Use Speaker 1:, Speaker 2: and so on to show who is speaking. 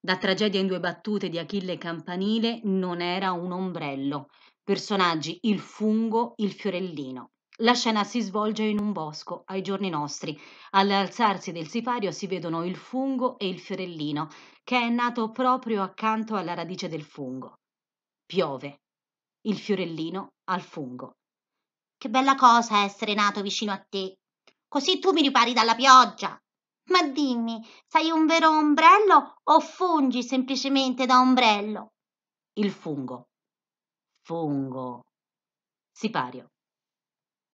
Speaker 1: Da Tragedia in due battute di Achille Campanile non era un ombrello. Personaggi il fungo, il fiorellino. La scena si svolge in un bosco, ai giorni nostri. All'alzarsi del sipario si vedono il fungo e il fiorellino, che è nato proprio accanto alla radice del fungo. Piove. Il fiorellino al fungo. Che bella cosa essere nato vicino
Speaker 2: a te. Così tu mi ripari dalla pioggia ma dimmi sei un vero ombrello o fungi semplicemente da ombrello il fungo
Speaker 3: fungo sipario